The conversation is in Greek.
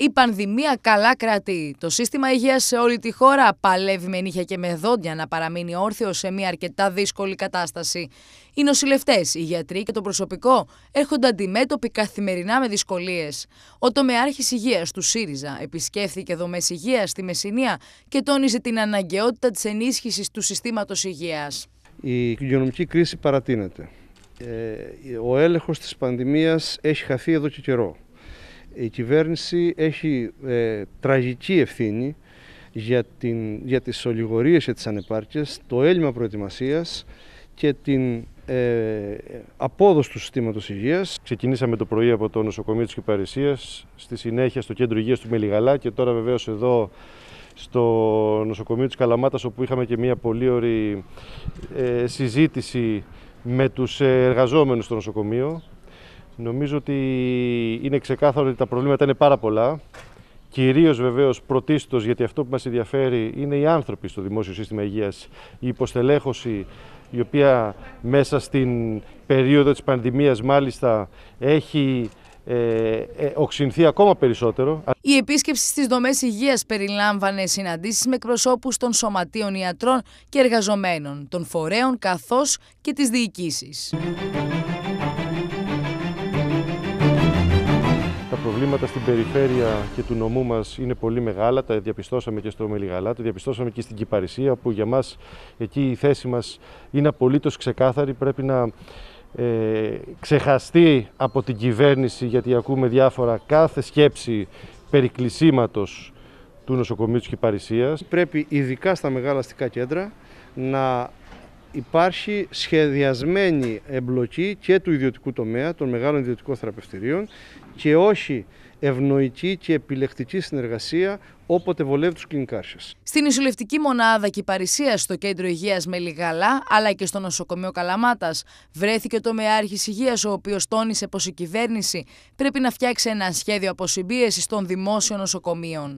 Η πανδημία καλά κρατεί. Το σύστημα υγείας σε όλη τη χώρα παλεύει με νύχια και με δόντια να παραμείνει όρθιο σε μια αρκετά δύσκολη κατάσταση. Οι νοσηλευτές, οι γιατροί και το προσωπικό έρχονται αντιμέτωποι καθημερινά με δυσκολίες. Ο τομεάρχης υγείας του ΣΥΡΙΖΑ επισκέφθηκε δομές υγείας στη Μεσσηνία και τόνιζε την αναγκαιότητα της ενίσχυσης του συστήματος υγείας. Η υγειονομική κρίση παρατείνεται. Ε, ο έλεγχος της πανδημίας έχει χαθεί εδώ και καιρό η κυβέρνηση έχει ε, τραγική ευθύνη για, την, για τις ολιγορίες και τις ανεπάρκειες, το έλλειμμα προετοιμασίας και την ε, απόδοση του συστήματος υγείας. Ξεκινήσαμε το πρωί από το νοσοκομείο της Κυπαρισίας, στη συνέχεια στο κέντρο υγείας του Μελιγαλά και τώρα βεβαίως εδώ στο νοσοκομείο της Καλαμάτας όπου είχαμε και μια πολύ ωραία ε, συζήτηση με τους εργαζόμενους στο νοσοκομείο Νομίζω ότι είναι ξεκάθαρο ότι τα προβλήματα είναι πάρα πολλά. Κυρίως βεβαίως πρωτίστως, γιατί αυτό που μας ενδιαφέρει είναι οι άνθρωποι στο δημόσιο σύστημα υγείας. Η υποστελέχωση, η οποία μέσα στην περίοδο της πανδημίας μάλιστα έχει ε, ε οξυνθεί ακόμα περισσότερο. Η επίσκεψη στις δομές υγείας περιλάμβανε συναντήσεις με εκπροσώπους των σωματείων ιατρών και εργαζομένων, των φορέων καθώς και της διοικήσης. προβλήματα στην περιφέρεια και του νομού μας είναι πολύ μεγάλα. Τα διαπιστώσαμε και στο Μελιγαλά, τα διαπιστώσαμε και στην Κυπαρισία, που για μας εκεί η θέση μας είναι απολύτως ξεκάθαρη. Πρέπει να ε, ξεχαστεί από την κυβέρνηση, γιατί ακούμε διάφορα κάθε σκέψη περί του νοσοκομείου της Κυπαρισίας. Πρέπει ειδικά στα μεγάλα αστικά κέντρα να υπάρχει σχεδιασμένη εμπλοκή και του ιδιωτικού τομέα, των μεγάλων ιδιωτικών θεραπευτηρίων και όχι ευνοϊκή και επιλεκτική συνεργασία όποτε βολεύει τους κλινικάρσες. Στην Ισουλευτική μονάδα Παρισία στο κέντρο υγείας Μελιγαλά, αλλά και στο νοσοκομείο Καλαμάτας, βρέθηκε το μεάρχης υγείας, ο οποίος τόνισε πως η κυβέρνηση πρέπει να φτιάξει ένα σχέδιο αποσυμπίεσης των δημόσιων νοσοκομείων.